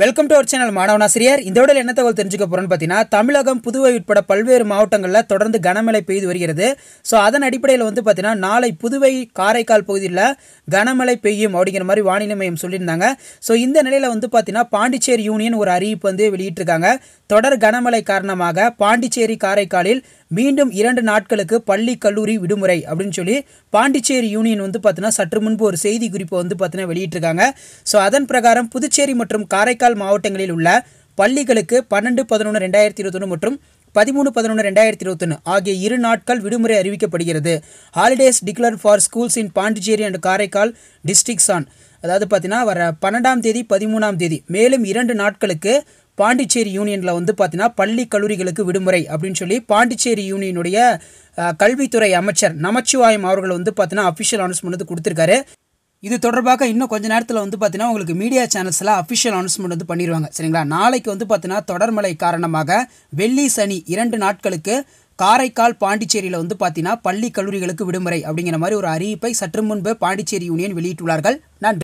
welcome to our channel மாணவனாசிரியர் உடல் என்ன தகவல் தெரிஞ்சுக்க போகிறோன்னு பார்த்தீங்கன்னா தமிழகம் புதுவை உட்பட பல்வேறு மாவட்டங்களில் தொடர்ந்து கனமழை பெய்து வருகிறது ஸோ அதன் அடிப்படையில் வந்து பார்த்தீங்கன்னா நாளை புதுவை காரைக்கால் பகுதியில் கனமழை பெய்யும் அப்படிங்கிற மாதிரி வானிலை மையம் சொல்லியிருந்தாங்க ஸோ இந்த நிலையில் வந்து பார்த்தீங்கன்னா பாண்டிச்சேரி யூனியன் ஒரு அறிவிப்பு வந்து வெளியிட்டிருக்காங்க தொடர் கனமழை காரணமாக பாண்டிச்சேரி காரைக்காலில் மீண்டும் இரண்டு நாட்களுக்கு பள்ளி கல்லூரி விடுமுறை அப்படின்னு சொல்லி பாண்டிச்சேரி யூனியன் வந்து பார்த்தீங்கன்னா சற்று முன்பு ஒரு செய்தி குறிப்பை வந்து பார்த்தீங்கன்னா வெளியிட்டிருக்காங்க ஸோ அதன் பிரகாரம் புதுச்சேரி மற்றும் காரைக்கால் நாற்கால் மாவட்டங்களில் உள்ள பள்ளிகளுக்கு பன்னெண்டு பதினொன்று ரெண்டாயிரத்தி இருபத்தொன்று மற்றும் பதிமூணு பதினொன்று ரெண்டாயிரத்தி இருபத்தொன்று ஆகிய இரு நாட்கள் விடுமுறை அறிவிக்கப்படுகிறது holidays declare for schools in Pondicherry and Karaikal districts on அதாவது பார்த்தீங்கன்னா வர பன்னெண்டாம் தேதி பதிமூணாம் தேதி மேலும் இரண்டு நாட்களுக்கு பாண்டிச்சேரி யூனியனில் வந்து பார்த்தீங்கன்னா பள்ளி கல்லூரிகளுக்கு விடுமுறை அப்படின்னு சொல்லி பாண்டிச்சேரி யூனியனுடைய கல்வித்துறை அமைச்சர் நமச்சிவாயம் அவர்கள் வந்து பார்த்தீங்கன்னா அஃபிஷியல் அனௌன்ஸ்மெண்ட் கொடுத்துருக்காரு இது தொடர்பாக இன்னும் கொஞ்ச நேரத்தில் வந்து பார்த்தீங்கன்னா உங்களுக்கு மீடியா சேனல்ஸில் அஃபிஷியல் அனௌன்ஸ்மெண்ட் வந்து பண்ணிடுவாங்க சரிங்களா நாளைக்கு வந்து பார்த்தீங்கன்னா தொடர்மலை காரணமாக வெள்ளி சனி இரண்டு நாட்களுக்கு காரைக்கால் பாண்டிச்சேரியில் வந்து பார்த்தீங்கன்னா பள்ளி கல்லூரிகளுக்கு விடுமுறை அப்படிங்கிற மாதிரி ஒரு அறிவிப்பை சற்று முன்பு பாண்டிச்சேரி யூனியன் வெளியிட்டுள்ளார்கள் நான்